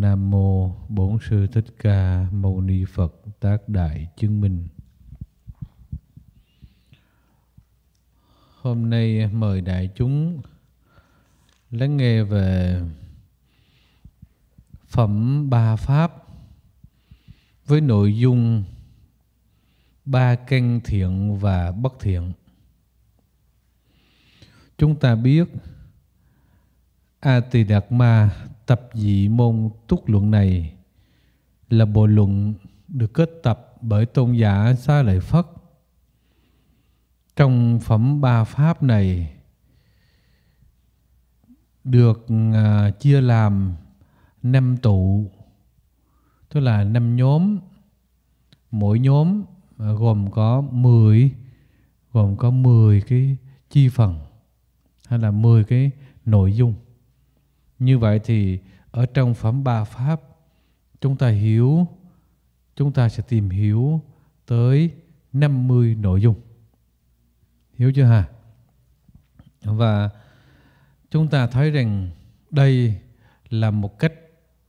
Nam mô Bổn sư Thích Ca Mâu Ni Phật Tác Đại Chứng Minh. Hôm nay mời đại chúng lắng nghe về phẩm ba pháp với nội dung ba căn thiện và bất thiện. Chúng ta biết a-tỳ-đạt-ma tập dị môn túc luận này là bộ luận được kết tập bởi tôn giả Xá Lợi Phất. Trong phẩm ba pháp này được à, chia làm năm tụ, tức là năm nhóm. Mỗi nhóm à, gồm có 10 gồm có 10 cái chi phần hay là 10 cái nội dung như vậy thì ở trong phẩm ba pháp chúng ta hiểu chúng ta sẽ tìm hiểu tới 50 nội dung. Hiểu chưa hả? Và chúng ta thấy rằng đây là một cách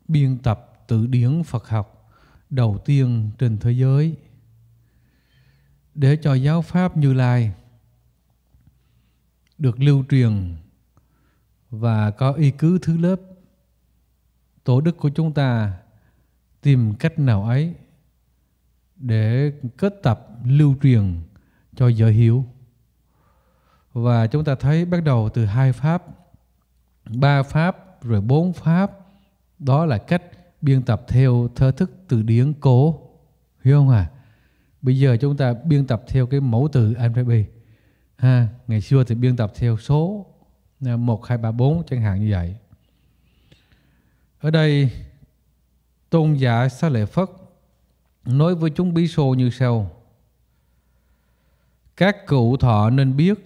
biên tập từ điển Phật học đầu tiên trên thế giới để cho giáo pháp Như Lai được lưu truyền và có y cứ thứ lớp. Tổ đức của chúng ta tìm cách nào ấy để kết tập lưu truyền cho giới hiểu Và chúng ta thấy bắt đầu từ hai pháp, ba pháp, rồi bốn pháp. Đó là cách biên tập theo thơ thức từ điển cố. Hiểu không à? Bây giờ chúng ta biên tập theo cái mẫu từ NPB. Ha, ngày xưa thì biên tập theo số, 1, 2, 3, 4 chẳng hạn như vậy. Ở đây tôn giả Sa Lợi Phất nói với chúng bí Sô như sau. Các cụ thọ nên biết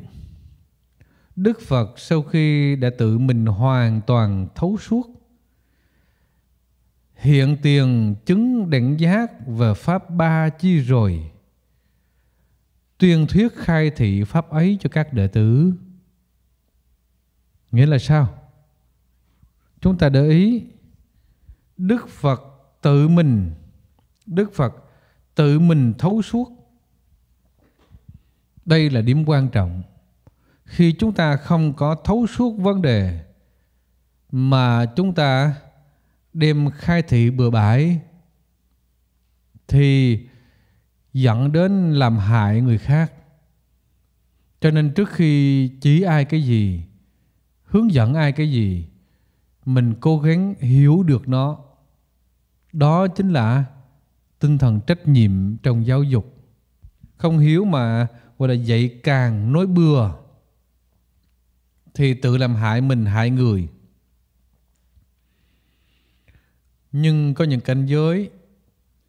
Đức Phật sau khi đã tự mình hoàn toàn thấu suốt Hiện tiền chứng định giác và Pháp Ba Chi rồi Tuyên thuyết khai thị Pháp ấy cho các đệ tử Nghĩa là sao? Chúng ta để ý Đức Phật tự mình Đức Phật tự mình thấu suốt Đây là điểm quan trọng Khi chúng ta không có thấu suốt vấn đề Mà chúng ta đem khai thị bừa bãi Thì dẫn đến làm hại người khác Cho nên trước khi chỉ ai cái gì hướng dẫn ai cái gì mình cố gắng hiểu được nó đó chính là tinh thần trách nhiệm trong giáo dục không hiếu mà gọi là dạy càng nói bừa thì tự làm hại mình hại người nhưng có những cảnh giới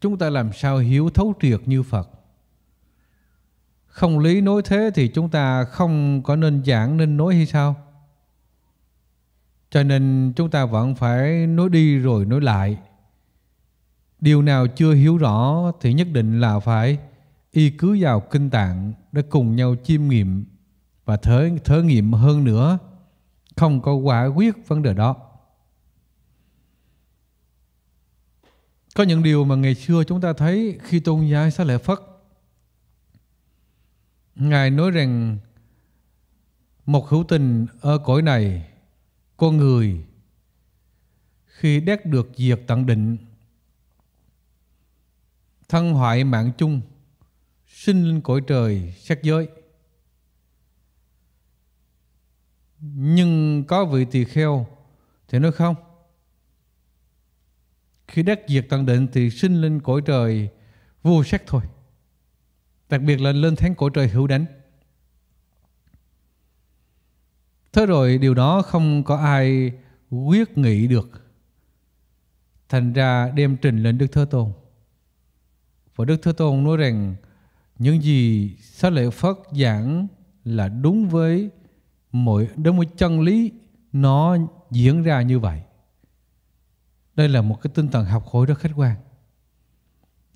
chúng ta làm sao hiếu thấu triệt như phật không lý nói thế thì chúng ta không có nên giảng nên nói hay sao cho nên chúng ta vẫn phải nói đi rồi nói lại. Điều nào chưa hiểu rõ thì nhất định là phải y cứ vào kinh tạng để cùng nhau chiêm nghiệm và thớ, thớ nghiệm hơn nữa. Không có quả quyết vấn đề đó. Có những điều mà ngày xưa chúng ta thấy khi tôn giáo Xá Lợi Phất Ngài nói rằng một hữu tình ở cõi này con người khi đét được diệt tận định thân hoại mạng chung sinh lên cõi trời xét giới nhưng có vị tỳ kheo thì nói không khi đắc diệt tận định thì sinh lên cõi trời vô sắc thôi đặc biệt là lên thánh cõi trời hữu đánh Thế rồi điều đó không có ai quyết nghị được. Thành ra đem trình lên Đức Thế Tôn. Và Đức Thế Tôn nói rằng những gì Xá Lợi Phất giảng là đúng với mọi đúng với chân lý nó diễn ra như vậy. Đây là một cái tinh thần học hỏi rất khách quan.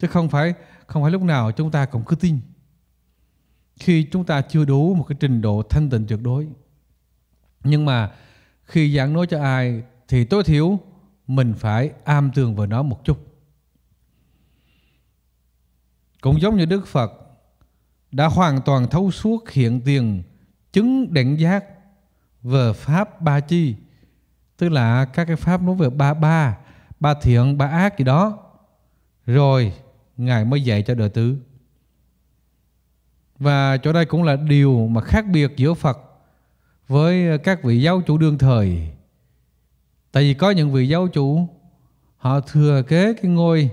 Chứ không phải không phải lúc nào chúng ta cũng cứ tin. Khi chúng ta chưa đủ một cái trình độ thanh tịnh tuyệt đối nhưng mà khi giảng nói cho ai thì tối thiểu mình phải am tường vào nó một chút cũng giống như đức phật đã hoàn toàn thấu suốt hiện tiền chứng định giác về pháp ba chi tức là các cái pháp nói về ba ba ba thiện ba ác gì đó rồi ngài mới dạy cho đệ tử và chỗ đây cũng là điều mà khác biệt giữa phật với các vị giáo chủ đương thời tại vì có những vị giáo chủ họ thừa kế cái ngôi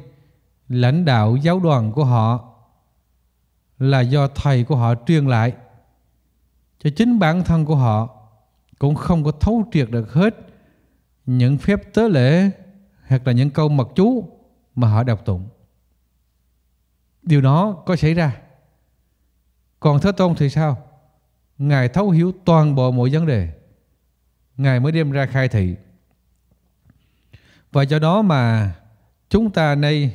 lãnh đạo giáo đoàn của họ là do thầy của họ truyền lại cho chính bản thân của họ cũng không có thấu triệt được hết những phép tế lễ hoặc là những câu mật chú mà họ đọc tụng điều đó có xảy ra còn thế tôn thì sao Ngài thấu hiểu toàn bộ mọi vấn đề. Ngài mới đem ra khai thị. Và do đó mà chúng ta nay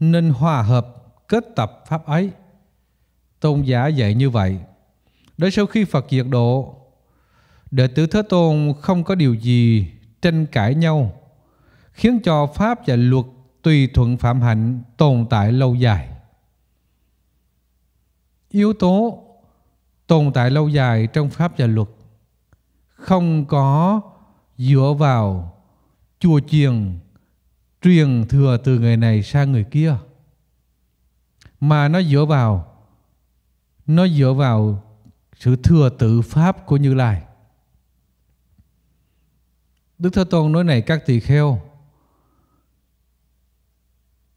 nên hòa hợp kết tập pháp ấy. Tôn giả dạy như vậy. để sau khi Phật diệt độ, đệ tử Thế Tôn không có điều gì tranh cãi nhau, khiến cho pháp và luật tùy thuận phạm hạnh tồn tại lâu dài. Yếu tố tồn tại lâu dài trong pháp và luật không có dựa vào chùa chiền truyền thừa từ người này sang người kia mà nó dựa vào nó dựa vào sự thừa tự pháp của Như Lai. Đức Thế Tôn nói này các tỳ kheo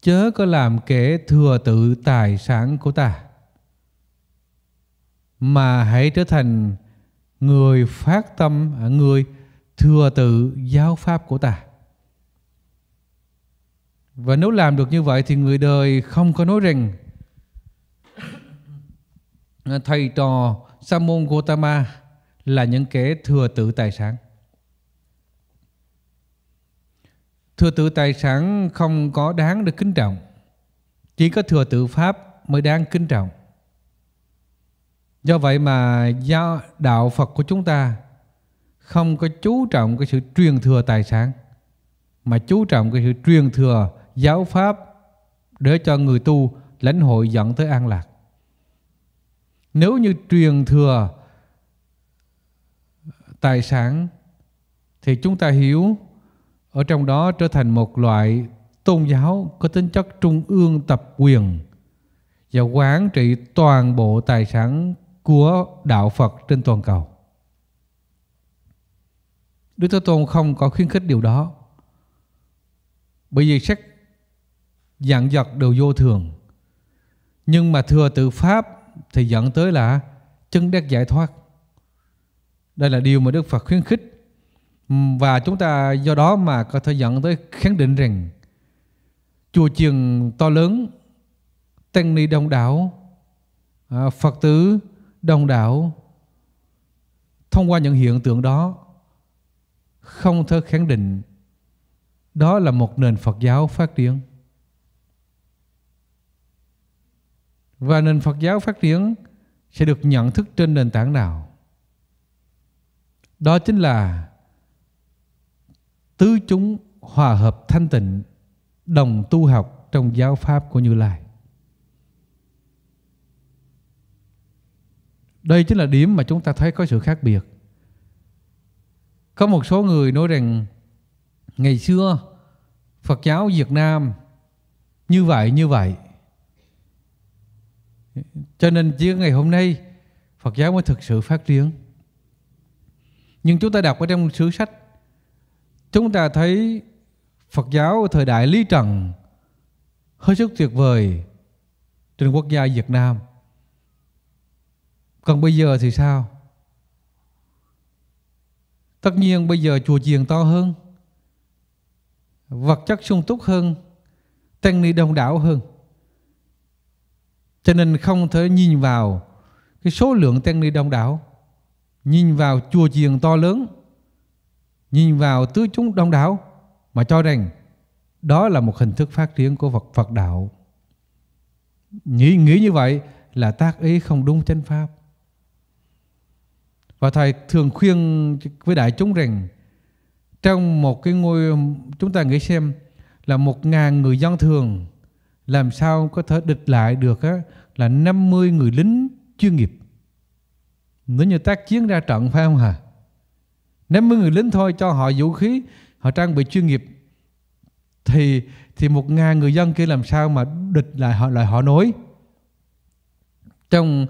chớ có làm kẻ thừa tự tài sản của ta mà hãy trở thành người phát tâm à, người thừa tự giáo pháp của ta và nếu làm được như vậy thì người đời không có nói rằng à, thầy trò sa môn Gautama là những kẻ thừa tự tài sản thừa tự tài sản không có đáng được kính trọng chỉ có thừa tự pháp mới đáng kính trọng Do vậy mà giáo đạo Phật của chúng ta không có chú trọng cái sự truyền thừa tài sản mà chú trọng cái sự truyền thừa giáo pháp để cho người tu lãnh hội dẫn tới an lạc. Nếu như truyền thừa tài sản thì chúng ta hiểu ở trong đó trở thành một loại tôn giáo có tính chất trung ương tập quyền và quản trị toàn bộ tài sản của đạo Phật trên toàn cầu. Đức Thế Tôn không có khuyến khích điều đó. Bởi vì sách dặn dật đều vô thường. Nhưng mà thừa tự Pháp thì dẫn tới là chân đắc giải thoát. Đây là điều mà Đức Phật khuyến khích. Và chúng ta do đó mà có thể dẫn tới khẳng định rằng chùa chiền to lớn, tăng ni đông đảo, à, Phật tử đông đảo thông qua những hiện tượng đó không thể khẳng định đó là một nền Phật giáo phát triển. Và nền Phật giáo phát triển sẽ được nhận thức trên nền tảng nào? Đó chính là tứ chúng hòa hợp thanh tịnh đồng tu học trong giáo pháp của Như Lai. đây chính là điểm mà chúng ta thấy có sự khác biệt có một số người nói rằng ngày xưa phật giáo việt nam như vậy như vậy cho nên chỉ ngày hôm nay phật giáo mới thực sự phát triển nhưng chúng ta đọc ở trong sử sách chúng ta thấy phật giáo thời đại lý trần hết sức tuyệt vời trên quốc gia việt nam còn bây giờ thì sao tất nhiên bây giờ chùa chiền to hơn vật chất sung túc hơn tăng ni đông đảo hơn cho nên không thể nhìn vào cái số lượng tăng ni đông đảo nhìn vào chùa chiền to lớn nhìn vào tứ chúng đông đảo mà cho rằng đó là một hình thức phát triển của Phật Phật đạo nghĩ nghĩ như vậy là tác ý không đúng chánh pháp và Thầy thường khuyên với đại chúng rằng trong một cái ngôi, chúng ta nghĩ xem là một ngàn người dân thường làm sao có thể địch lại được á, là 50 người lính chuyên nghiệp. Nếu như tác chiến ra trận phải không hả? À? 50 người lính thôi cho họ vũ khí, họ trang bị chuyên nghiệp thì thì một ngàn người dân kia làm sao mà địch lại họ lại họ nói trong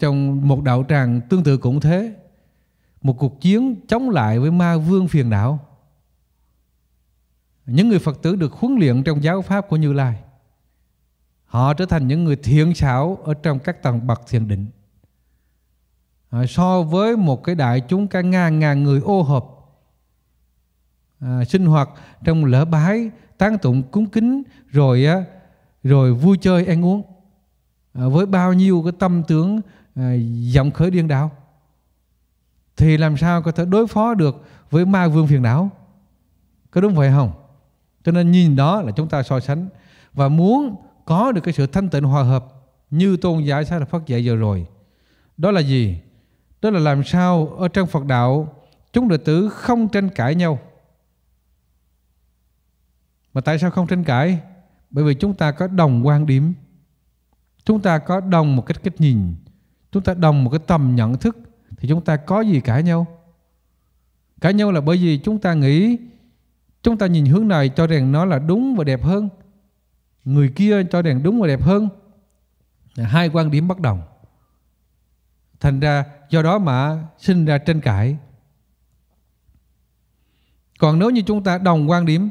trong một đạo tràng tương tự cũng thế một cuộc chiến chống lại với ma vương phiền não những người phật tử được huấn luyện trong giáo pháp của như lai họ trở thành những người thiện xảo ở trong các tầng bậc thiền định à, so với một cái đại chúng cả ngàn ngàn người ô hợp à, sinh hoạt trong lỡ bái tán tụng cúng kính rồi rồi vui chơi ăn uống Ờ, với bao nhiêu cái tâm tướng ờ, giọng khởi điên đảo thì làm sao có thể đối phó được với ma vương phiền não có đúng vậy không cho nên nhìn đó là chúng ta so sánh và muốn có được cái sự thanh tịnh hòa hợp như tôn giáo sa phát dạy vừa rồi đó là gì đó là làm sao ở trong Phật đạo chúng đệ tử không tranh cãi nhau mà tại sao không tranh cãi bởi vì chúng ta có đồng quan điểm chúng ta có đồng một cái cách nhìn chúng ta đồng một cái tầm nhận thức thì chúng ta có gì cả nhau cả nhau là bởi vì chúng ta nghĩ chúng ta nhìn hướng này cho rằng nó là đúng và đẹp hơn người kia cho rằng đúng và đẹp hơn hai quan điểm bất đồng thành ra do đó mà sinh ra tranh cãi còn nếu như chúng ta đồng quan điểm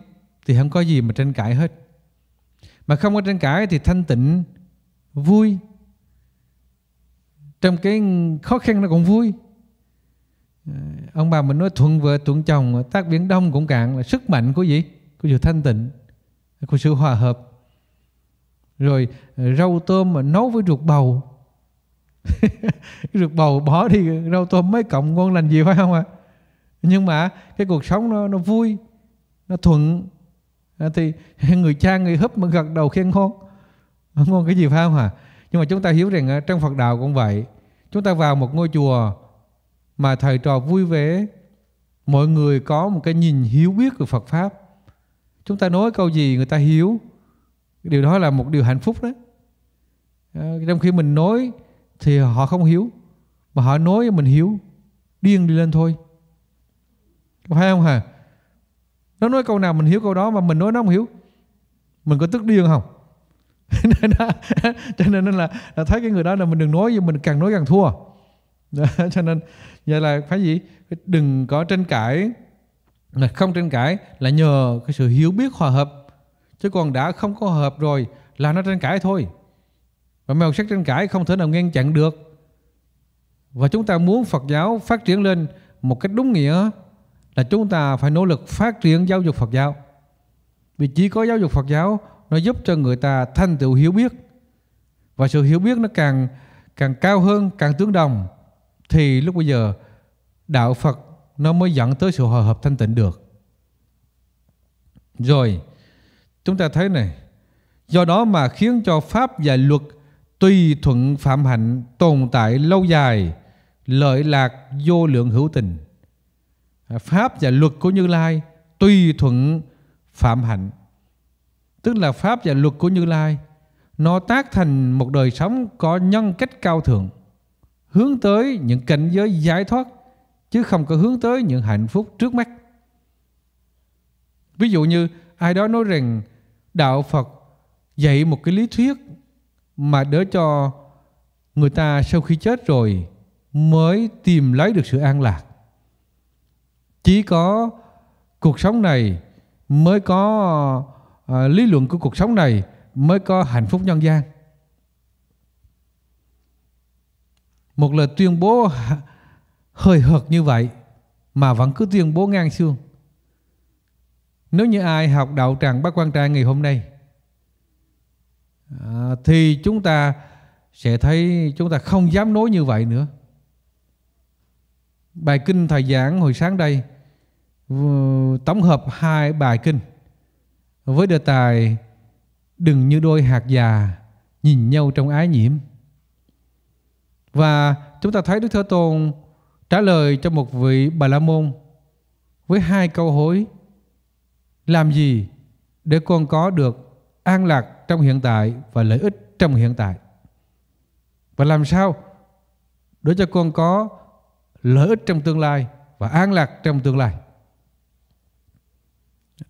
thì không có gì mà tranh cãi hết mà không có tranh cãi thì thanh tịnh vui trong cái khó khăn nó cũng vui ờ, ông bà mình nói thuận vợ thuận chồng tác biển đông cũng cạn là sức mạnh của gì của sự thanh tịnh của sự hòa hợp rồi ờ, rau tôm mà nấu với ruột bầu ruột bầu bỏ đi rau tôm mấy cộng ngon lành gì phải không ạ à? nhưng mà cái cuộc sống nó nó vui nó thuận ờ, thì người cha người húp mà gật đầu khen ngon không còn cái gì phải không hả nhưng mà chúng ta hiểu rằng ờ, trong Phật đạo cũng vậy chúng ta vào một ngôi chùa mà thầy trò vui vẻ mọi người có một cái nhìn hiểu biết về Phật pháp chúng ta nói câu gì người ta hiểu điều đó là một điều hạnh phúc đó ờ, trong khi mình nói thì họ không hiểu mà họ nói mình hiểu điên đi lên thôi phải không hả nó nói câu nào mình hiểu câu đó mà mình nói nó không hiểu mình có tức điên không cho nên là, là thấy cái người đó là mình đừng nói mình càng nói càng thua cho nên vậy là phải gì đừng có tranh cãi là không tranh cãi là nhờ cái sự hiểu biết hòa hợp chứ còn đã không có hòa hợp rồi là nó tranh cãi thôi và màu sắc tranh cãi không thể nào ngăn chặn được và chúng ta muốn Phật giáo phát triển lên một cách đúng nghĩa là chúng ta phải nỗ lực phát triển giáo dục Phật giáo vì chỉ có giáo dục Phật giáo nó giúp cho người ta thành tựu hiểu biết và sự hiểu biết nó càng càng cao hơn càng tương đồng thì lúc bây giờ đạo Phật nó mới dẫn tới sự hòa hợp thanh tịnh được rồi chúng ta thấy này do đó mà khiến cho pháp và luật tùy thuận phạm hạnh tồn tại lâu dài lợi lạc vô lượng hữu tình pháp và luật của như lai tùy thuận phạm hạnh tức là pháp và luật của Như Lai, nó tác thành một đời sống có nhân cách cao thượng, hướng tới những cảnh giới giải thoát, chứ không có hướng tới những hạnh phúc trước mắt. Ví dụ như ai đó nói rằng Đạo Phật dạy một cái lý thuyết mà để cho người ta sau khi chết rồi mới tìm lấy được sự an lạc. Chỉ có cuộc sống này mới có à, lý luận của cuộc sống này mới có hạnh phúc nhân gian một lời tuyên bố hơi hợt như vậy mà vẫn cứ tuyên bố ngang xương nếu như ai học đạo tràng bác quan trai ngày hôm nay à, thì chúng ta sẽ thấy chúng ta không dám nói như vậy nữa bài kinh thầy giảng hồi sáng đây tổng hợp hai bài kinh với đề tài đừng như đôi hạt già nhìn nhau trong ái nhiễm. Và chúng ta thấy Đức Thế Tôn trả lời cho một vị Bà La Môn với hai câu hỏi làm gì để con có được an lạc trong hiện tại và lợi ích trong hiện tại và làm sao để cho con có lợi ích trong tương lai và an lạc trong tương lai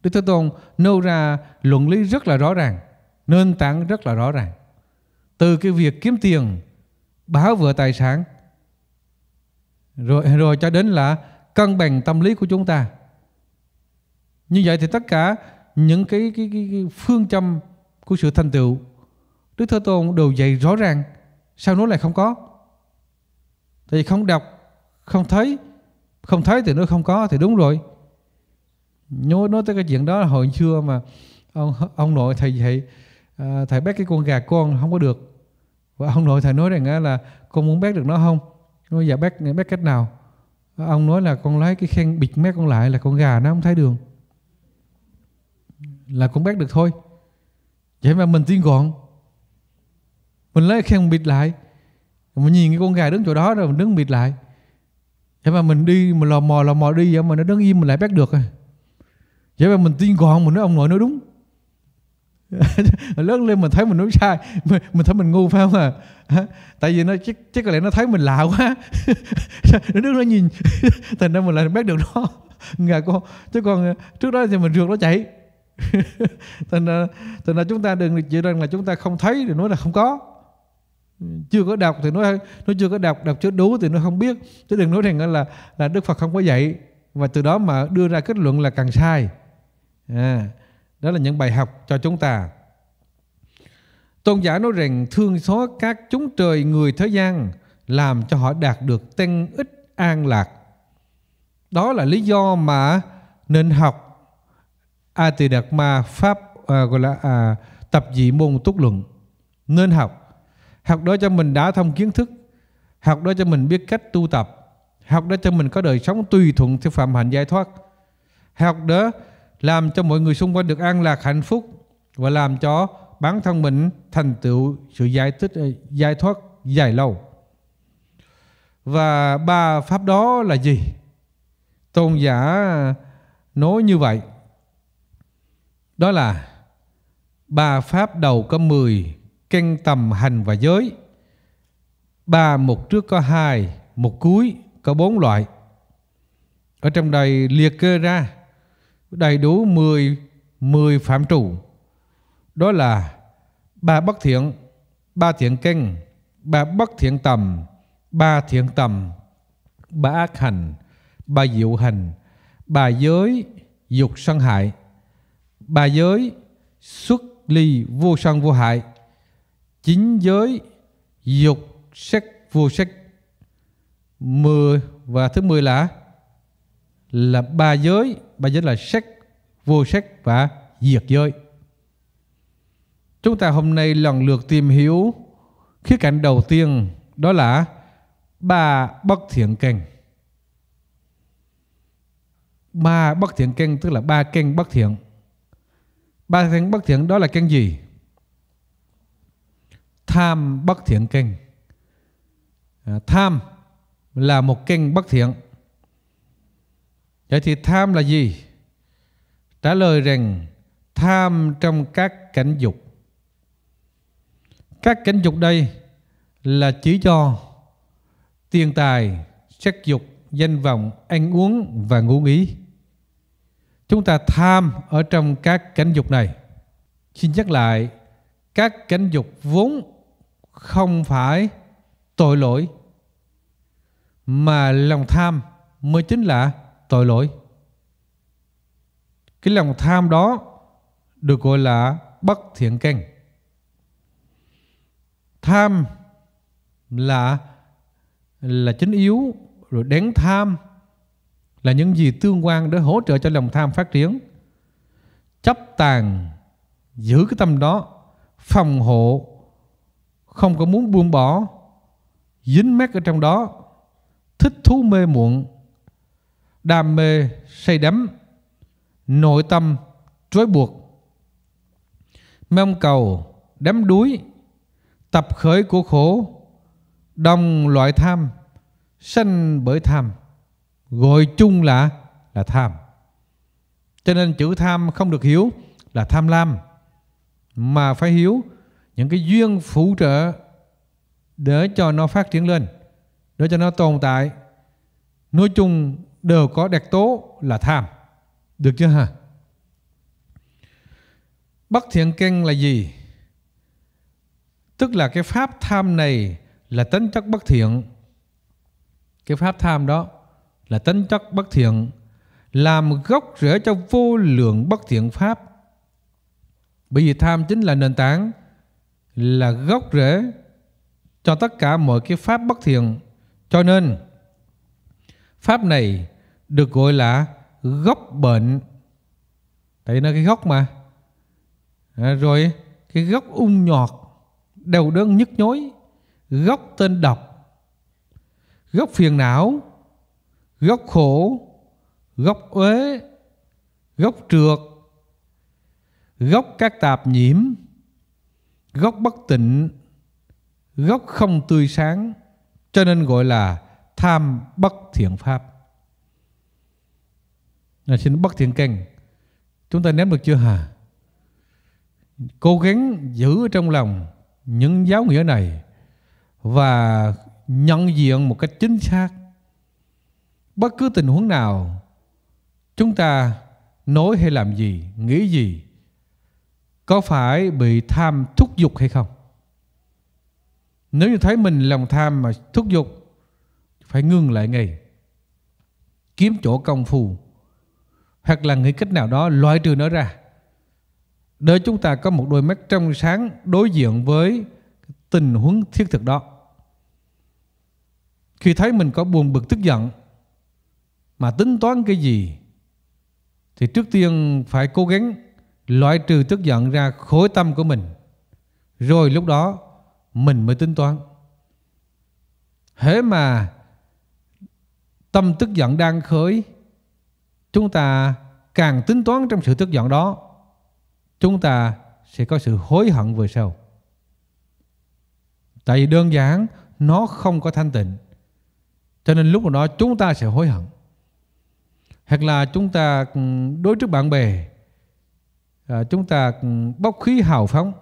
Đức Thế Tôn nêu ra luận lý rất là rõ ràng, nền tảng rất là rõ ràng. Từ cái việc kiếm tiền, bảo vệ tài sản, rồi rồi cho đến là cân bằng tâm lý của chúng ta. Như vậy thì tất cả những cái, cái, cái, cái phương châm của sự thành tựu Đức Thế Tôn đều dạy rõ ràng Sao nó lại không có Tại vì không đọc Không thấy Không thấy thì nó không có Thì đúng rồi nhớ nói tới cái chuyện đó hồi xưa mà ông ông nội thầy thầy à, thầy bắt cái con gà con không có được và ông nội thầy nói rằng là con muốn bắt được nó không nói giờ bắt bắt cách nào ông nói là con lấy cái khen bịt mép con lại là con gà nó không thấy đường là con bắt được thôi vậy mà mình tiên gọn mình lấy khen bịt lại mình nhìn cái con gà đứng chỗ đó rồi mình đứng bịt lại thế mà mình đi mình lò mò lò mò đi vậy mà nó đứng im mình lại bắt được rồi à vậy mà mình tin gọn mình nói ông nội nói đúng lớn lên mình thấy mình nói sai mình, mình thấy mình ngu phải không à tại vì nó chắc, chắc có lẽ nó thấy mình lạ quá nó đứng nó nhìn thành ra mình lại biết được nó ngà con chứ còn à, trước đó thì mình rượt nó chạy thành ra, thành ra chúng ta đừng chỉ rằng là chúng ta không thấy thì nói là không có chưa có đọc thì nói nó chưa có đọc đọc chưa đủ thì nó không biết chứ đừng nói rằng là là Đức Phật không có dạy và từ đó mà đưa ra kết luận là càng sai À, đó là những bài học cho chúng ta tôn giả nói rằng thương xót các chúng trời người thế gian làm cho họ đạt được tên ích an lạc đó là lý do mà nên học a tỳ đạt ma pháp à, gọi là à, tập dị môn túc luận nên học học đó cho mình đã thông kiến thức học đó cho mình biết cách tu tập học đó cho mình có đời sống tùy thuận theo phạm hạnh giải thoát học đó làm cho mọi người xung quanh được an lạc hạnh phúc và làm cho bản thân mình thành tựu sự giải thích ờ, giải thoát dài lâu và ba pháp đó là gì tôn giả nói như vậy đó là ba pháp đầu có mười căn tầm hành và giới ba một trước có hai một cuối có bốn loại ở trong đây liệt kê ra đầy đủ 10, 10 phạm trụ. Đó là ba bất thiện, ba thiện kinh, ba bất thiện tầm, ba thiện tầm, ba ác hành, ba diệu hành, ba giới, dục sân hại, ba giới, xuất ly vô sân vô hại, chính giới, dục sắc vô sắc. Mười và thứ mười là là ba giới bây giờ là sắc, vô sắc và diệt giới. Chúng ta hôm nay lần lượt tìm hiểu khía cạnh đầu tiên đó là ba bất thiện căn. Ba bất thiện căn tức là ba căn bất thiện. Ba căn bất thiện đó là căn gì? Tham bất thiện căn. À, tham là một căn bất thiện Vậy thì tham là gì? Trả lời rằng tham trong các cảnh dục. Các cảnh dục đây là chỉ cho tiền tài, sắc dục, danh vọng, ăn uống và ngủ nghỉ. Chúng ta tham ở trong các cảnh dục này. Xin nhắc lại, các cảnh dục vốn không phải tội lỗi mà lòng tham mới chính là tội lỗi. Cái lòng tham đó được gọi là bất thiện căn. Tham là là chính yếu rồi đến tham là những gì tương quan để hỗ trợ cho lòng tham phát triển. Chấp tàn giữ cái tâm đó phòng hộ không có muốn buông bỏ dính mắc ở trong đó thích thú mê muộn đam mê say đắm nội tâm trói buộc mong cầu đắm đuối tập khởi của khổ đồng loại tham sanh bởi tham gọi chung là là tham cho nên chữ tham không được hiểu là tham lam mà phải hiểu những cái duyên phụ trợ để cho nó phát triển lên để cho nó tồn tại nói chung đều có đặc tố là tham. Được chưa hả? Bất thiện căn là gì? Tức là cái pháp tham này là tính chất bất thiện. Cái pháp tham đó là tính chất bất thiện làm gốc rễ cho vô lượng bất thiện pháp. Bởi vì tham chính là nền tảng là gốc rễ cho tất cả mọi cái pháp bất thiện. Cho nên Pháp này được gọi là gốc bệnh. Tại nó cái gốc mà. À, rồi cái gốc ung nhọt, đầu đơn nhức nhối, gốc tên độc, gốc phiền não, gốc khổ, gốc uế, gốc trượt, gốc các tạp nhiễm, gốc bất tịnh, gốc không tươi sáng, cho nên gọi là tham bất thiện pháp là xin bất thiện căn chúng ta ném được chưa hả cố gắng giữ trong lòng những giáo nghĩa này và nhận diện một cách chính xác bất cứ tình huống nào chúng ta nói hay làm gì nghĩ gì có phải bị tham thúc dục hay không nếu như thấy mình lòng tham mà thúc dục phải ngưng lại ngay kiếm chỗ công phu hoặc là nghĩ cách nào đó loại trừ nó ra để chúng ta có một đôi mắt trong sáng đối diện với tình huống thiết thực đó khi thấy mình có buồn bực tức giận mà tính toán cái gì thì trước tiên phải cố gắng loại trừ tức giận ra khối tâm của mình rồi lúc đó mình mới tính toán hễ mà tâm tức giận đang khởi chúng ta càng tính toán trong sự tức giận đó chúng ta sẽ có sự hối hận về sau tại vì đơn giản nó không có thanh tịnh cho nên lúc đó chúng ta sẽ hối hận hoặc là chúng ta ừ, đối trước bạn bè à, chúng ta ừ, bốc khí hào phóng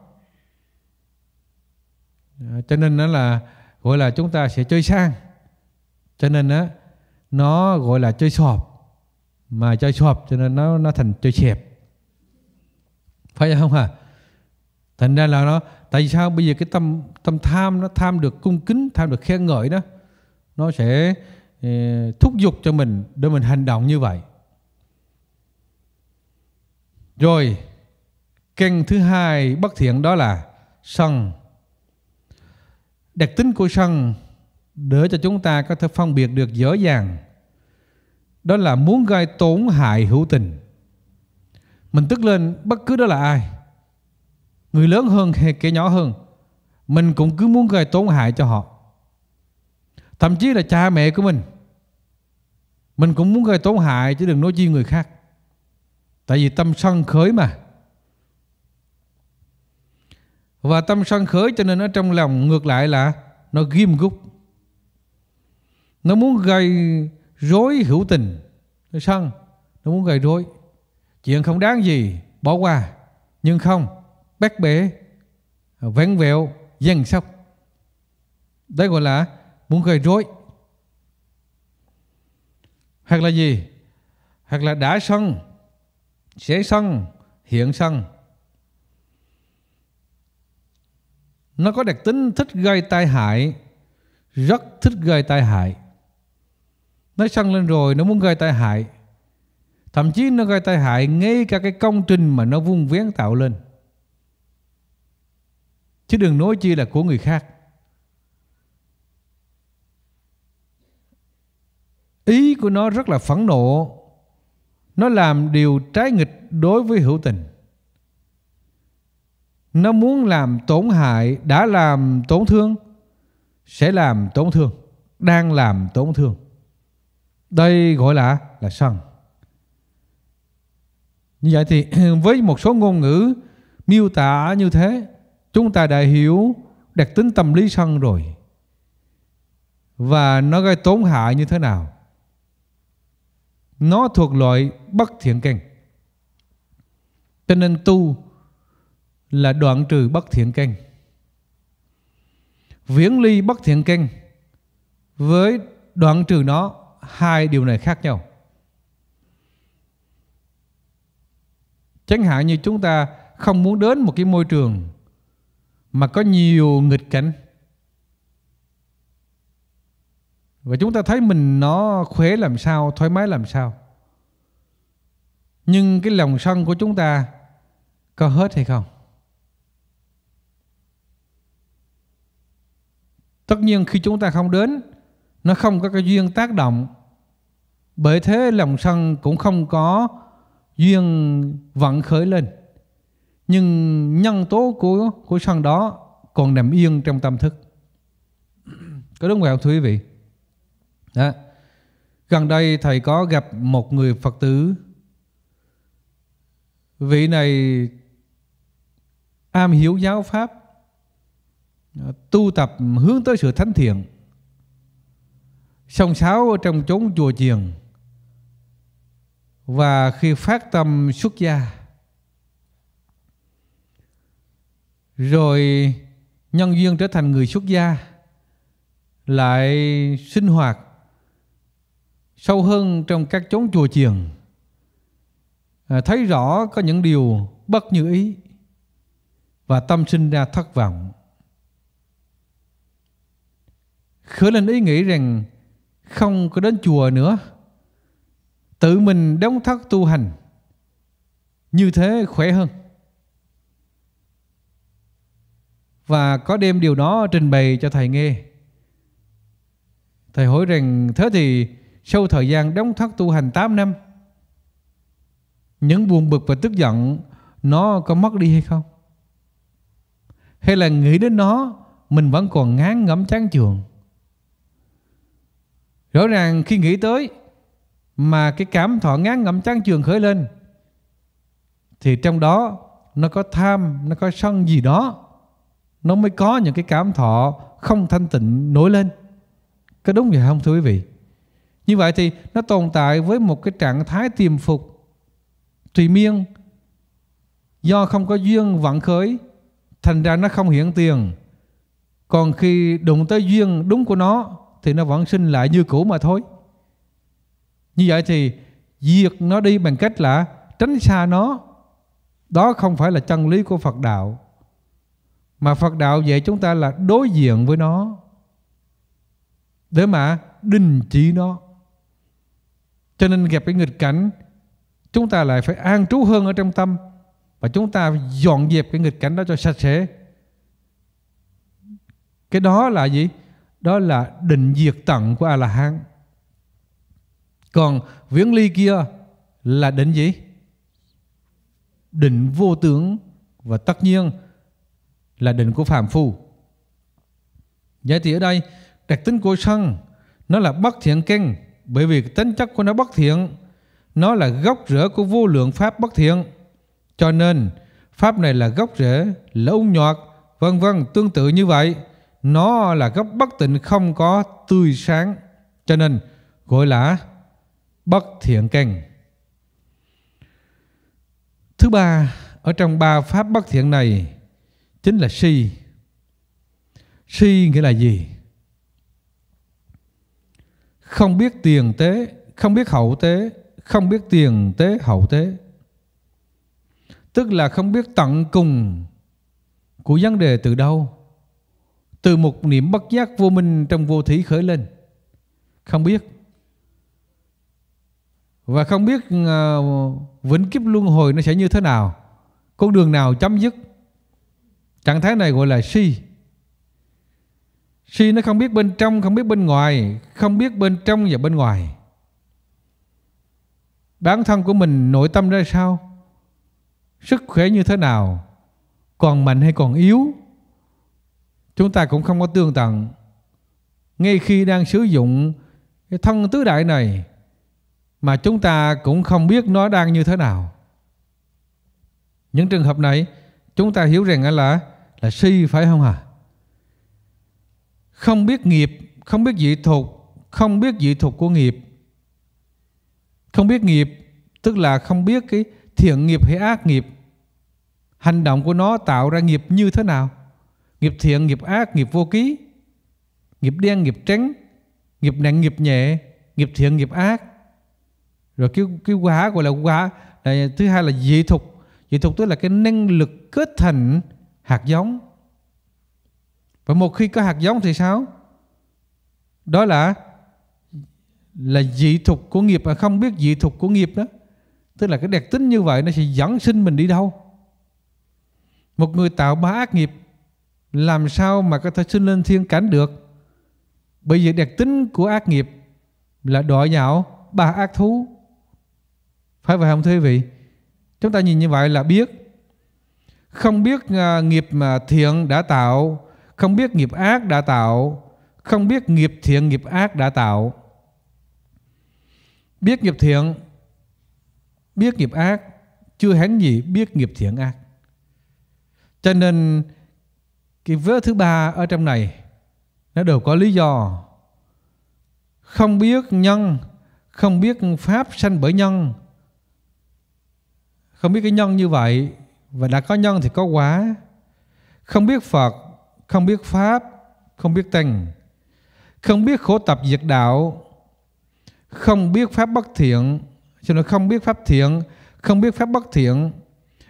à, cho nên đó là gọi là chúng ta sẽ chơi sang cho nên đó nó gọi là chơi sọp mà chơi sọp cho nên nó nó thành chơi xẹp phải không hả thành ra là nó tại sao bây giờ cái tâm tâm tham nó tham được cung kính tham được khen ngợi đó nó sẽ eh, thúc giục cho mình để mình hành động như vậy rồi kênh thứ hai bất thiện đó là sân đặc tính của sân để cho chúng ta có thể phân biệt được dễ dàng đó là muốn gây tổn hại hữu tình mình tức lên bất cứ đó là ai người lớn hơn hay kẻ nhỏ hơn mình cũng cứ muốn gây tổn hại cho họ thậm chí là cha mẹ của mình mình cũng muốn gây tổn hại chứ đừng nói chi người khác tại vì tâm sân khởi mà và tâm sân khởi cho nên ở trong lòng ngược lại là nó ghim gúc nó muốn gây rối hữu tình nó sân nó muốn gây rối chuyện không đáng gì bỏ qua nhưng không bác bể vén vẹo dân sóc đấy gọi là muốn gây rối hoặc là gì hoặc là đã sân sẽ sân hiện sân nó có đặc tính thích gây tai hại rất thích gây tai hại nó săn lên rồi, nó muốn gây tai hại. Thậm chí nó gây tai hại ngay cả cái công trình mà nó vung vén tạo lên. Chứ đừng nói chi là của người khác. Ý của nó rất là phẫn nộ. Nó làm điều trái nghịch đối với hữu tình. Nó muốn làm tổn hại, đã làm tổn thương, sẽ làm tổn thương, đang làm tổn thương. Đây gọi là là sân. Như vậy thì với một số ngôn ngữ miêu tả như thế, chúng ta đã hiểu đặc tính tâm lý sân rồi. Và nó gây tổn hại như thế nào? Nó thuộc loại bất thiện căn. Cho nên tu là đoạn trừ bất thiện căn. Viễn ly bất thiện căn với đoạn trừ nó hai điều này khác nhau chẳng hạn như chúng ta không muốn đến một cái môi trường mà có nhiều nghịch cảnh và chúng ta thấy mình nó khỏe làm sao thoải mái làm sao nhưng cái lòng sân của chúng ta có hết hay không tất nhiên khi chúng ta không đến nó không có cái duyên tác động bởi thế lòng sân cũng không có duyên vận khởi lên. Nhưng nhân tố của của sân đó còn nằm yên trong tâm thức. Có đúng không thưa quý vị? Đó. Gần đây thầy có gặp một người Phật tử. Vị này am hiểu giáo pháp, tu tập hướng tới sự thánh thiện, song sáo trong chốn chùa chiền và khi phát tâm xuất gia rồi nhân duyên trở thành người xuất gia lại sinh hoạt sâu hơn trong các chốn chùa chiền à, thấy rõ có những điều bất như ý và tâm sinh ra thất vọng khởi lên ý nghĩ rằng không có đến chùa nữa tự mình đóng thất tu hành như thế khỏe hơn và có đem điều đó trình bày cho thầy nghe thầy hỏi rằng thế thì sau thời gian đóng thất tu hành 8 năm những buồn bực và tức giận nó có mất đi hay không hay là nghĩ đến nó mình vẫn còn ngán ngẫm chán chường rõ ràng khi nghĩ tới mà cái cảm thọ ngán ngẩm chán trường khởi lên thì trong đó nó có tham nó có sân gì đó nó mới có những cái cảm thọ không thanh tịnh nổi lên có đúng vậy không thưa quý vị như vậy thì nó tồn tại với một cái trạng thái tiềm phục tùy miên do không có duyên vạn khởi thành ra nó không hiện tiền còn khi đụng tới duyên đúng của nó thì nó vẫn sinh lại như cũ mà thôi như vậy thì diệt nó đi bằng cách là tránh xa nó. Đó không phải là chân lý của Phật đạo. Mà Phật đạo dạy chúng ta là đối diện với nó. Để mà đình chỉ nó. Cho nên gặp cái nghịch cảnh, chúng ta lại phải an trú hơn ở trong tâm. Và chúng ta dọn dẹp cái nghịch cảnh đó cho sạch sẽ. Cái đó là gì? Đó là định diệt tận của A-la-hán. Còn viễn ly kia là định gì? Định vô tướng và tất nhiên là định của phàm phu. Vậy thì ở đây đặc tính của sân nó là bất thiện kinh bởi vì tính chất của nó bất thiện nó là gốc rễ của vô lượng pháp bất thiện cho nên pháp này là gốc rễ là ung nhọt vân vân tương tự như vậy nó là gốc bất tịnh không có tươi sáng cho nên gọi là bất thiện căn. Thứ ba, ở trong ba pháp bất thiện này chính là si. Si nghĩa là gì? Không biết tiền tế, không biết hậu tế, không biết tiền tế hậu tế. Tức là không biết tận cùng của vấn đề từ đâu. Từ một niệm bất giác vô minh trong vô thủy khởi lên. Không biết và không biết ờ, vĩnh kiếp luân hồi nó sẽ như thế nào con đường nào chấm dứt trạng thái này gọi là si si nó không biết bên trong không biết bên ngoài không biết bên trong và bên ngoài bản thân của mình nội tâm ra sao sức khỏe như thế nào còn mạnh hay còn yếu chúng ta cũng không có tương tận ngay khi đang sử dụng cái thân tứ đại này mà chúng ta cũng không biết nó đang như thế nào. Những trường hợp này chúng ta hiểu rằng là là si phải không hả? À? Không biết nghiệp, không biết dị thuộc, không biết dị thuộc của nghiệp. Không biết nghiệp tức là không biết cái thiện nghiệp hay ác nghiệp. Hành động của nó tạo ra nghiệp như thế nào? Nghiệp thiện, nghiệp ác, nghiệp vô ký, nghiệp đen, nghiệp trắng, nghiệp nặng, nghiệp nhẹ, nghiệp thiện, nghiệp ác rồi cái cái quả gọi là quả là, thứ hai là dị thục dị thục tức là cái năng lực kết thành hạt giống và một khi có hạt giống thì sao đó là là dị thục của nghiệp mà không biết dị thục của nghiệp đó tức là cái đặc tính như vậy nó sẽ dẫn sinh mình đi đâu một người tạo ba ác nghiệp làm sao mà có thể sinh lên thiên cảnh được bởi vì đặc tính của ác nghiệp là đọa nhạo ba ác thú phải vậy không thưa quý vị? Chúng ta nhìn như vậy là biết. Không biết à, nghiệp thiện đã tạo, không biết nghiệp ác đã tạo, không biết nghiệp thiện nghiệp ác đã tạo. Biết nghiệp thiện, biết nghiệp ác, chưa hẳn gì biết nghiệp thiện ác. Cho nên cái vế thứ ba ở trong này nó đều có lý do. Không biết nhân, không biết pháp sanh bởi nhân, không biết cái nhân như vậy và đã có nhân thì có quá. Không biết Phật, không biết Pháp, không biết Tăng. Không biết khổ tập diệt đạo, không biết Pháp bất thiện, cho nên không biết Pháp thiện, không biết Pháp bất thiện,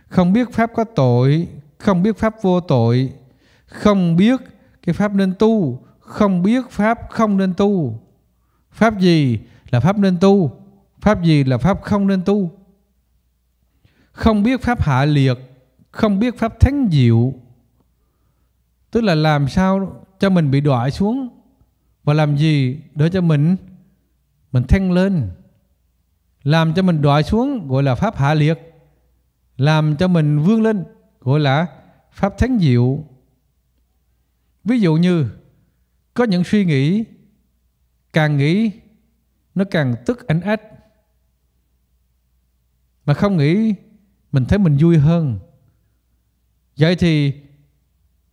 không biết Pháp có tội, không biết Pháp vô tội, không biết cái Pháp nên tu, không biết Pháp không nên tu. Pháp gì là Pháp nên tu, Pháp gì là Pháp không nên tu không biết pháp hạ liệt không biết pháp thánh diệu tức là làm sao cho mình bị đọa xuống và làm gì để cho mình mình thăng lên làm cho mình đọa xuống gọi là pháp hạ liệt làm cho mình vươn lên gọi là pháp thánh diệu ví dụ như có những suy nghĩ càng nghĩ nó càng tức ảnh ách mà không nghĩ mình thấy mình vui hơn vậy thì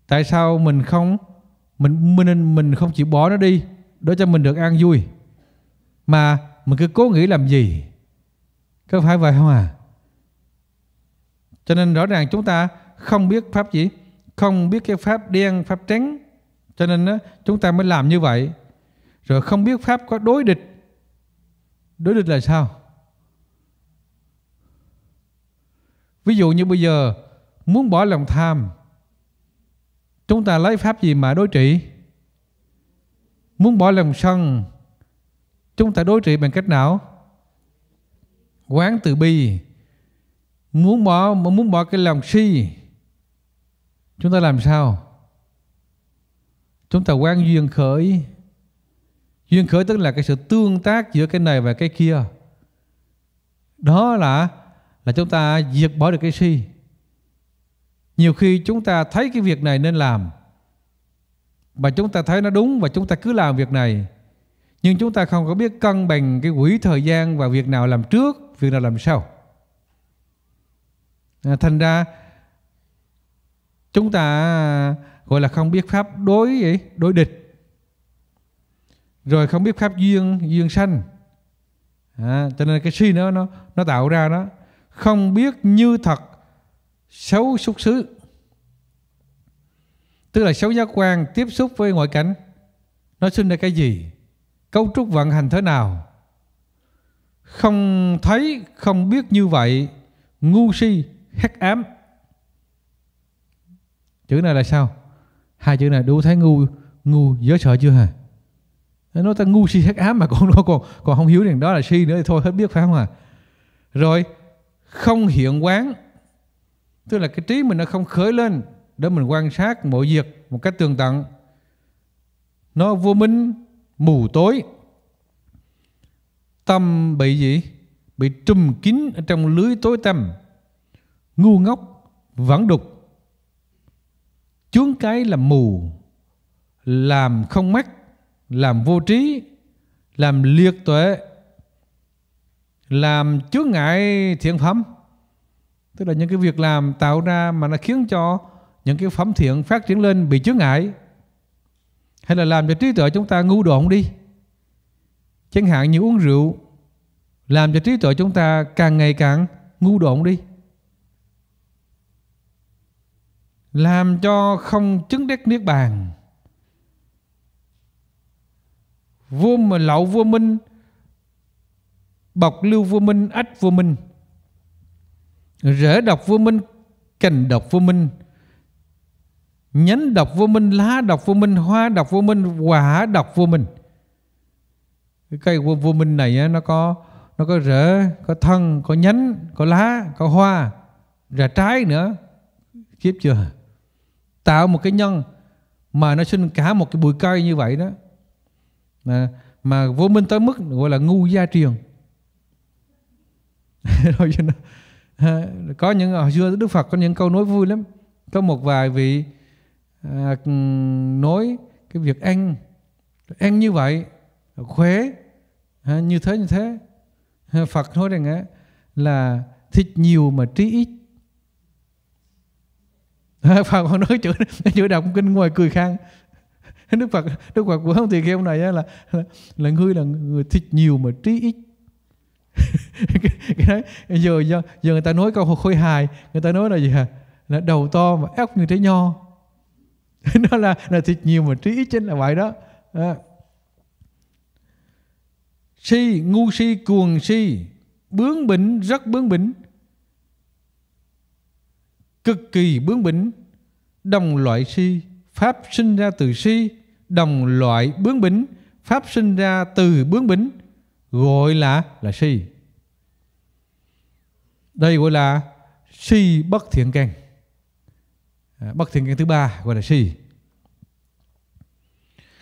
tại sao mình không mình mình mình không chịu bỏ nó đi để cho mình được an vui mà mình cứ cố nghĩ làm gì có phải vậy không à cho nên rõ ràng chúng ta không biết pháp gì không biết cái pháp đen pháp trắng cho nên đó, chúng ta mới làm như vậy rồi không biết pháp có đối địch đối địch là sao Ví dụ như bây giờ muốn bỏ lòng tham chúng ta lấy pháp gì mà đối trị? Muốn bỏ lòng sân chúng ta đối trị bằng cách nào? Quán từ bi muốn bỏ muốn bỏ cái lòng si chúng ta làm sao? Chúng ta quán duyên khởi Duyên khởi tức là cái sự tương tác giữa cái này và cái kia. Đó là là chúng ta diệt bỏ được cái si nhiều khi chúng ta thấy cái việc này nên làm mà chúng ta thấy nó đúng và chúng ta cứ làm việc này nhưng chúng ta không có biết cân bằng cái quỹ thời gian và việc nào làm trước việc nào làm sau à, thành ra chúng ta gọi là không biết pháp đối gì? đối địch rồi không biết pháp duyên duyên sanh à, cho nên cái si nó nó nó tạo ra đó không biết như thật xấu xúc xứ tức là xấu giác quan tiếp xúc với ngoại cảnh nó sinh ra cái gì cấu trúc vận hành thế nào không thấy không biết như vậy ngu si hắc ám chữ này là sao hai chữ này đủ thấy ngu ngu giới sợ chưa hả nó ta ngu si hắc ám mà còn nó còn còn không hiểu rằng đó là si nữa thì thôi hết biết phải không à rồi không hiện quán tức là cái trí mình nó không khởi lên để mình quan sát mọi việc một cách tường tận nó vô minh mù tối tâm bị gì bị trùm kín ở trong lưới tối tâm, ngu ngốc vẫn đục chướng cái làm mù làm không mắt làm vô trí làm liệt tuệ làm chướng ngại thiện phẩm tức là những cái việc làm tạo ra mà nó khiến cho những cái phẩm thiện phát triển lên bị chướng ngại hay là làm cho trí tuệ chúng ta ngu độn đi chẳng hạn như uống rượu làm cho trí tuệ chúng ta càng ngày càng ngu độn đi làm cho không chứng đắc niết bàn vô mà lậu vô minh bọc lưu vô minh ách vô minh rễ độc vô minh cành độc vô minh nhánh độc vô minh lá độc vô minh hoa độc vô minh quả độc vô minh cái cây vô, vô minh này nó có nó có rễ có thân có nhánh có lá có hoa rễ trái nữa kiếp chưa tạo một cái nhân mà nó sinh cả một cái bụi cây như vậy đó mà, mà vô minh tới mức gọi là ngu gia truyền rồi có những hồi xưa Đức Phật có những câu nói vui lắm có một vài vị à, nói cái việc ăn ăn như vậy khỏe à, như thế như thế Phật nói rằng á là thịt nhiều mà trí ít Phật họ nói chữ chữ đọc kinh ngoài cười khang Đức Phật Đức Phật của ông thì kêu này á, là, là là ngươi là người thịt nhiều mà trí ít cái đấy giờ, giờ giờ người ta nói câu khôi hài người ta nói là gì hả là đầu to mà óc như trái nho nó là là thịt nhiều mà trí ít chính là vậy đó à. si ngu si cuồng si bướng bỉnh rất bướng bỉnh cực kỳ bướng bỉnh đồng loại si pháp sinh ra từ si đồng loại bướng bỉnh pháp sinh ra từ bướng bỉnh gọi là là si đây gọi là si bất thiện căn à, bất thiện căn thứ ba gọi là si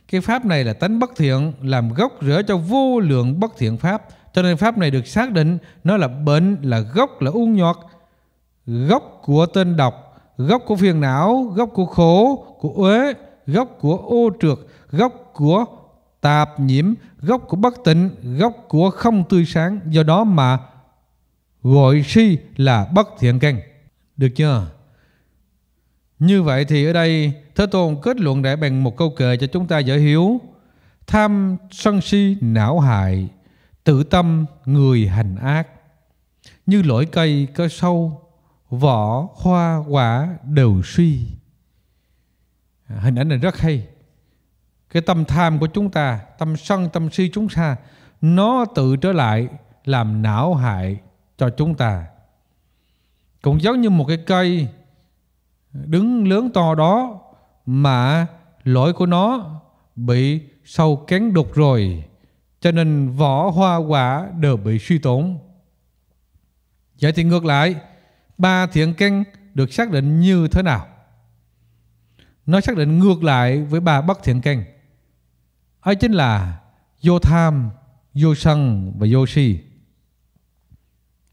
cái pháp này là tánh bất thiện làm gốc rễ cho vô lượng bất thiện pháp cho nên pháp này được xác định nó là bệnh là gốc là uôn nhọt gốc của tên độc gốc của phiền não gốc của khổ của uế gốc của ô trượt gốc của tạp nhiễm, gốc của bất tịnh, gốc của không tươi sáng, do đó mà gọi si là bất thiện căn. Được chưa? Như vậy thì ở đây Thế Tôn kết luận để bằng một câu kệ cho chúng ta dễ hiểu. Tham sân si não hại, tự tâm người hành ác. Như lỗi cây có sâu, vỏ, hoa, quả đều suy. Hình ảnh này rất hay cái tâm tham của chúng ta tâm sân tâm si chúng ta nó tự trở lại làm não hại cho chúng ta cũng giống như một cái cây đứng lớn to đó mà lỗi của nó bị sâu kén đục rồi cho nên vỏ hoa quả đều bị suy tổn vậy thì ngược lại ba thiện căn được xác định như thế nào nó xác định ngược lại với ba bất thiện căn ấy chính là vô tham, vô sân và vô si.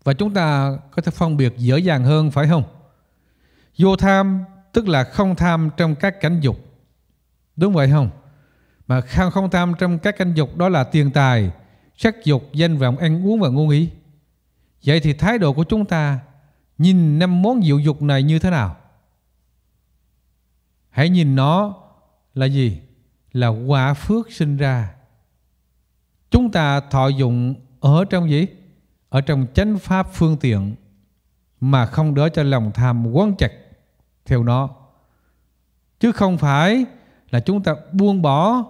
Và chúng ta có thể phân biệt dễ dàng hơn phải không? Vô tham tức là không tham trong các cảnh dục. Đúng vậy không? Mà không không tham trong các cảnh dục đó là tiền tài, sắc dục, danh vọng, ăn uống và ngu nghĩ. Vậy thì thái độ của chúng ta nhìn năm món dịu dục này như thế nào? Hãy nhìn nó là gì? là quả phước sinh ra chúng ta thọ dụng ở trong gì ở trong chánh pháp phương tiện mà không đỡ cho lòng tham quấn chặt theo nó chứ không phải là chúng ta buông bỏ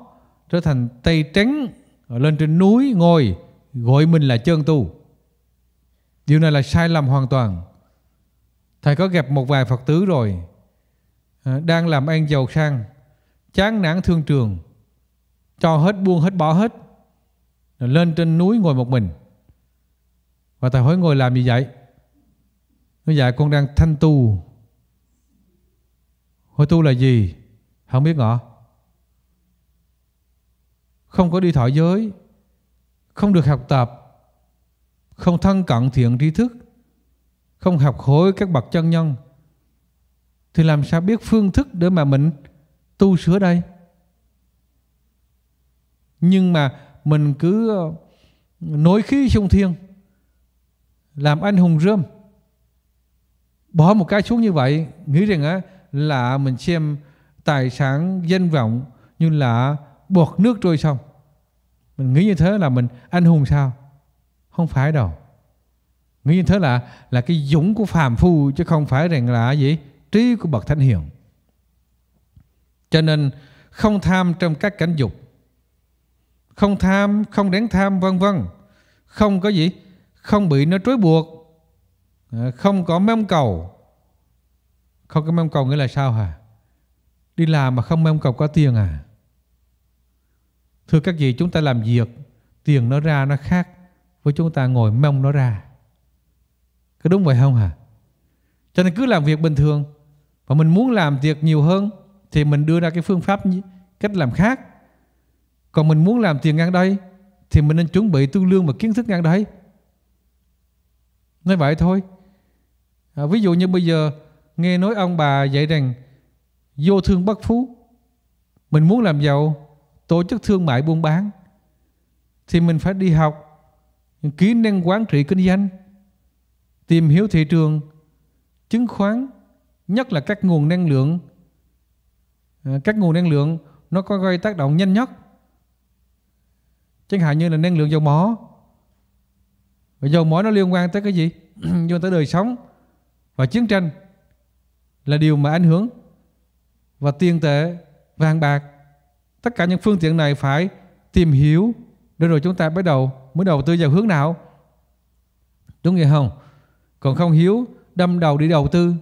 trở thành tay trắng lên trên núi ngồi gọi mình là chân tu điều này là sai lầm hoàn toàn thầy có gặp một vài phật tử rồi à, đang làm ăn giàu sang chán nản thương trường cho hết buông hết bỏ hết rồi lên trên núi ngồi một mình và thầy hỏi ngồi làm gì vậy nó dạ con đang thanh tu hỏi tu là gì không biết ngọ không có đi thọ giới không được học tập không thân cận thiện tri thức không học hỏi các bậc chân nhân thì làm sao biết phương thức để mà mình tu sửa đây nhưng mà mình cứ ờ, nối khí sung thiên làm anh hùng rơm bỏ một cái xuống như vậy nghĩ rằng á là mình xem tài sản danh vọng như là bọt nước trôi xong mình nghĩ như thế là mình anh hùng sao không phải đâu nghĩ như thế là là cái dũng của phàm phu chứ không phải rằng là gì trí của bậc thánh hiền cho nên không tham trong các cảnh dục. Không tham, không đáng tham vân vân. Không có gì? Không bị nó trói buộc. À, không có mong cầu. Không có mong cầu nghĩa là sao hả? Đi làm mà không mong cầu có tiền à? Thưa các vị, chúng ta làm việc, tiền nó ra nó khác với chúng ta ngồi mong nó ra. Có đúng vậy không hả? Cho nên cứ làm việc bình thường và mình muốn làm việc nhiều hơn thì mình đưa ra cái phương pháp cách làm khác còn mình muốn làm tiền ngang đây thì mình nên chuẩn bị tư lương và kiến thức ngang đây nói vậy thôi à, ví dụ như bây giờ nghe nói ông bà dạy rằng vô thương bất phú mình muốn làm giàu tổ chức thương mại buôn bán thì mình phải đi học kỹ năng quản trị kinh doanh tìm hiểu thị trường chứng khoán nhất là các nguồn năng lượng Ờ, các nguồn năng lượng nó có gây tác động nhanh nhất chẳng hạn như là năng lượng dầu mỏ và dầu mỏ nó liên quan tới cái gì liên quan tới đời sống và chiến tranh là điều mà ảnh hưởng và tiền tệ vàng bạc tất cả những phương tiện này phải tìm hiểu để rồi chúng ta bắt đầu mới đầu tư vào hướng nào đúng vậy không còn không hiểu đâm đầu đi đầu tư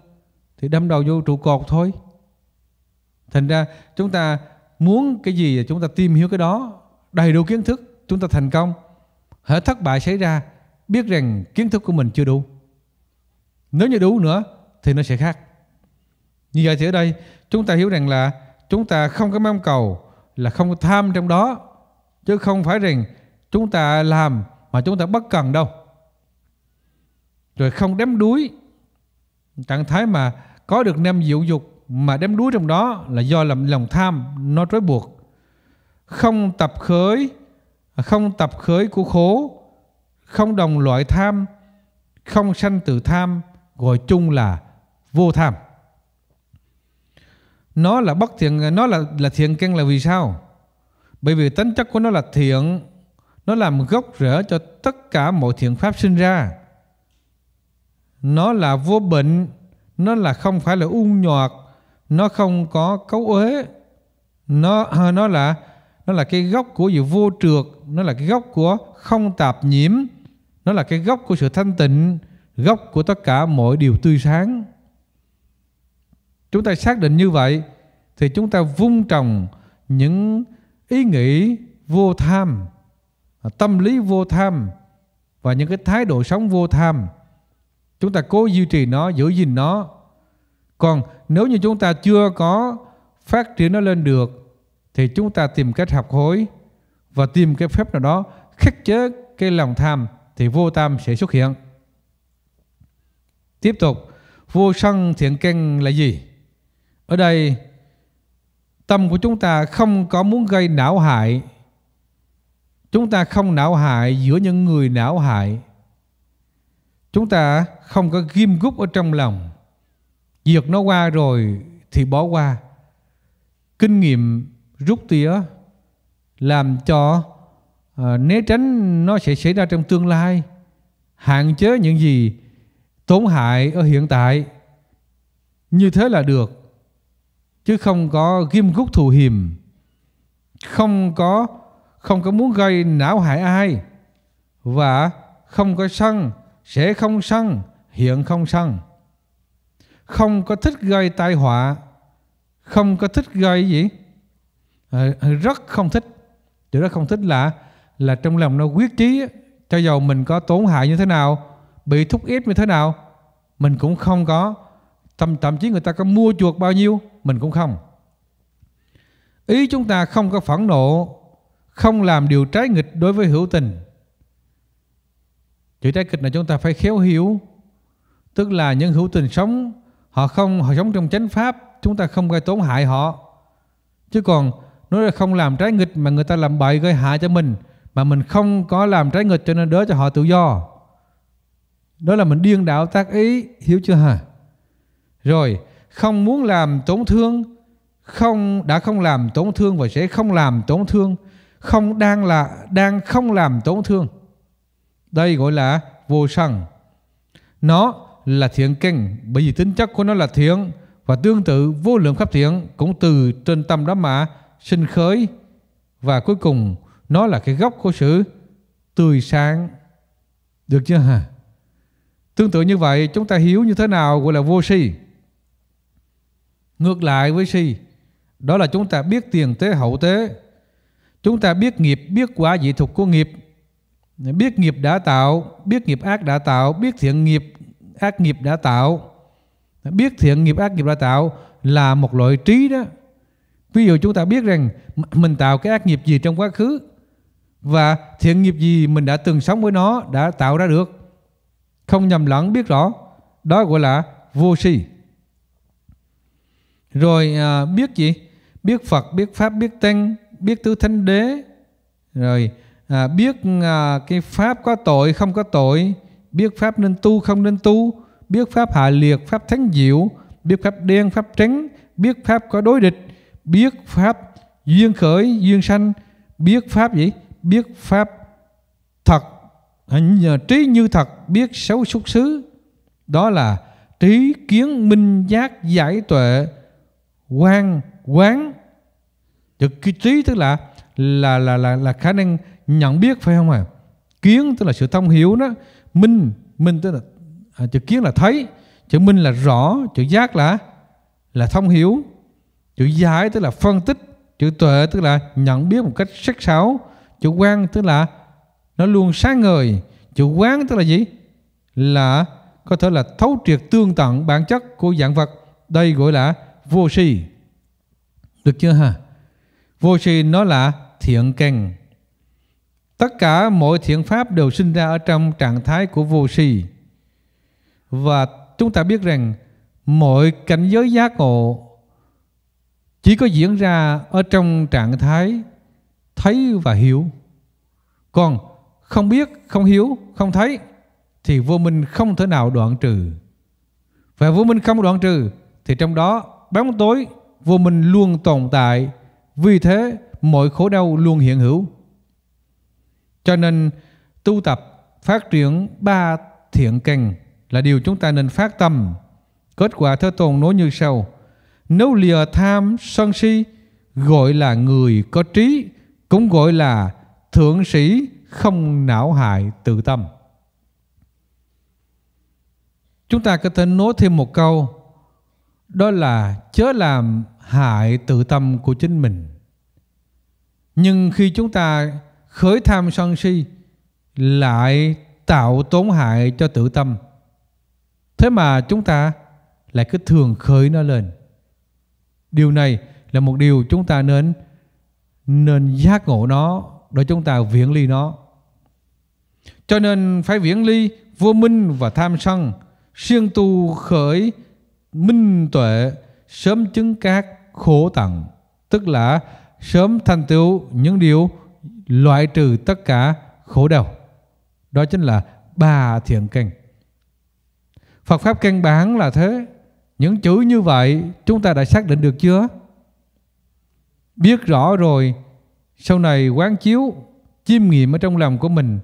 thì đâm đầu vô trụ cột thôi thành ra chúng ta muốn cái gì chúng ta tìm hiểu cái đó đầy đủ kiến thức chúng ta thành công hỡi thất bại xảy ra biết rằng kiến thức của mình chưa đủ nếu như đủ nữa thì nó sẽ khác như vậy thì ở đây chúng ta hiểu rằng là chúng ta không có mong cầu là không có tham trong đó chứ không phải rằng chúng ta làm mà chúng ta bất cần đâu rồi không đếm đuối trạng thái mà có được năm dịu dục mà đắm đuối trong đó là do làm lòng tham nó trói buộc không tập khởi không tập khởi của khố không đồng loại tham không sanh từ tham gọi chung là vô tham nó là bất thiện nó là là thiện căn là vì sao bởi vì tính chất của nó là thiện nó làm gốc rễ cho tất cả mọi thiện pháp sinh ra nó là vô bệnh nó là không phải là u nhọt nó không có cấu uế nó nó là nó là cái gốc của sự vô trượt nó là cái gốc của không tạp nhiễm nó là cái gốc của sự thanh tịnh gốc của tất cả mọi điều tươi sáng chúng ta xác định như vậy thì chúng ta vung trồng những ý nghĩ vô tham tâm lý vô tham và những cái thái độ sống vô tham chúng ta cố duy trì nó giữ gìn nó còn nếu như chúng ta chưa có phát triển nó lên được thì chúng ta tìm cách học hối và tìm cái phép nào đó khắc chế cái lòng tham thì vô tam sẽ xuất hiện. Tiếp tục, vô sân thiện căn là gì? Ở đây tâm của chúng ta không có muốn gây não hại. Chúng ta không não hại giữa những người não hại. Chúng ta không có ghim gúc ở trong lòng việc nó qua rồi thì bỏ qua kinh nghiệm rút tỉa làm cho uh, né tránh nó sẽ xảy ra trong tương lai hạn chế những gì tổn hại ở hiện tại như thế là được chứ không có ghim gút thù hiềm không có không có muốn gây não hại ai và không có sân sẽ không sân hiện không sân không có thích gây tai họa không có thích gây gì ờ, rất không thích chữ rất không thích là là trong lòng nó quyết trí, cho dầu mình có tốn hại như thế nào bị thúc ép như thế nào mình cũng không có thậm, thậm chí người ta có mua chuộc bao nhiêu mình cũng không ý chúng ta không có phẫn nộ không làm điều trái nghịch đối với hữu tình chữ trái nghịch là chúng ta phải khéo hiểu tức là những hữu tình sống Họ không họ sống trong chánh pháp, chúng ta không gây tổn hại họ. Chứ còn nói là không làm trái nghịch mà người ta làm bậy gây hại cho mình mà mình không có làm trái nghịch cho nên đỡ cho họ tự do. Đó là mình điên đạo tác ý, hiểu chưa hả? Rồi, không muốn làm tổn thương, không đã không làm tổn thương và sẽ không làm tổn thương, không đang là đang không làm tổn thương. Đây gọi là vô sân. Nó là thiện kinh bởi vì tính chất của nó là thiện và tương tự vô lượng pháp thiện cũng từ trên tâm đó mà sinh khởi và cuối cùng nó là cái gốc của sự tươi sáng. Được chưa hả? Tương tự như vậy chúng ta hiểu như thế nào gọi là vô si. Ngược lại với si, đó là chúng ta biết tiền tế hậu tế. Chúng ta biết nghiệp, biết quả dị thuộc của nghiệp. Biết nghiệp đã tạo, biết nghiệp ác đã tạo, biết thiện nghiệp ác nghiệp đã tạo biết thiện nghiệp ác nghiệp đã tạo là một loại trí đó ví dụ chúng ta biết rằng mình tạo cái ác nghiệp gì trong quá khứ và thiện nghiệp gì mình đã từng sống với nó đã tạo ra được không nhầm lẫn biết rõ đó gọi là vô si rồi à, biết gì biết phật biết pháp biết tăng biết tứ thánh đế rồi à, biết à, cái pháp có tội không có tội biết pháp nên tu không nên tu, biết pháp hạ liệt, pháp thánh diệu, biết pháp đen, pháp trắng, biết pháp có đối địch, biết pháp duyên khởi, duyên sanh, biết pháp gì? Biết pháp thật, trí như thật, biết xấu xuất xứ. Đó là trí kiến minh giác giải tuệ quan quán Chứ cái trí tức là là là là là khả năng nhận biết phải không ạ? À? Kiến tức là sự thông hiểu đó minh minh tức là à, chữ kiến là thấy chữ minh là rõ chữ giác là là thông hiểu chữ giải tức là phân tích chữ tuệ tức là nhận biết một cách sắc sảo chữ quan tức là nó luôn sáng ngời chữ quán tức là gì là có thể là thấu triệt tương tận bản chất của dạng vật đây gọi là vô si được chưa ha vô si nó là thiện căn Tất cả mọi thiện pháp đều sinh ra ở trong trạng thái của vô si. Và chúng ta biết rằng mọi cảnh giới giác ngộ chỉ có diễn ra ở trong trạng thái thấy và hiểu. Còn không biết, không hiểu, không thấy thì vô minh không thể nào đoạn trừ. Và vô minh không đoạn trừ thì trong đó bóng tối vô minh luôn tồn tại. Vì thế mọi khổ đau luôn hiện hữu. Cho nên tu tập phát triển ba thiện căn là điều chúng ta nên phát tâm. Kết quả Thế Tôn nói như sau. Nếu lìa tham sân si gọi là người có trí cũng gọi là thượng sĩ không não hại tự tâm. Chúng ta có thể nói thêm một câu đó là chớ làm hại tự tâm của chính mình. Nhưng khi chúng ta khởi tham sân si lại tạo tổn hại cho tự tâm thế mà chúng ta lại cứ thường khởi nó lên điều này là một điều chúng ta nên nên giác ngộ nó để chúng ta viễn ly nó cho nên phải viễn ly vô minh và tham sân siêng tu khởi minh tuệ sớm chứng các khổ tận tức là sớm thành tựu những điều loại trừ tất cả khổ đau. Đó chính là ba thiện căn. Phật pháp căn bản là thế. Những chữ như vậy chúng ta đã xác định được chưa? Biết rõ rồi, sau này quán chiếu, chiêm nghiệm ở trong lòng của mình.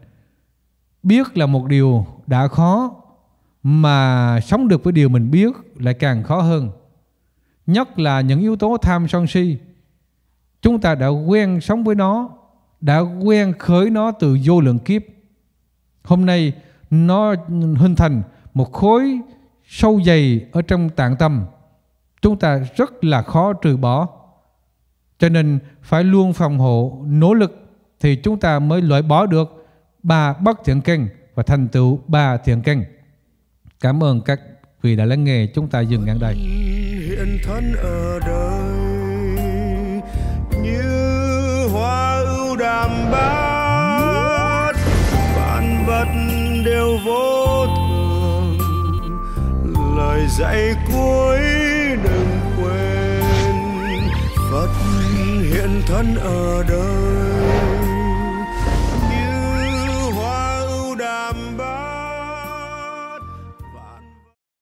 Biết là một điều đã khó, mà sống được với điều mình biết lại càng khó hơn. Nhất là những yếu tố tham sân si. Chúng ta đã quen sống với nó đã quen khởi nó từ vô lượng kiếp. Hôm nay nó hình thành một khối sâu dày ở trong tạng tâm. Chúng ta rất là khó trừ bỏ. Cho nên phải luôn phòng hộ, nỗ lực thì chúng ta mới loại bỏ được ba bất thiện căn và thành tựu ba thiện căn. Cảm ơn các vị đã lắng nghe, chúng ta dừng ngang đây. thân ở đời làm bát bạn vật đều vô thường lời dạy cuối đừng quên phật hiện thân ở đời như hoa ưu đàm bát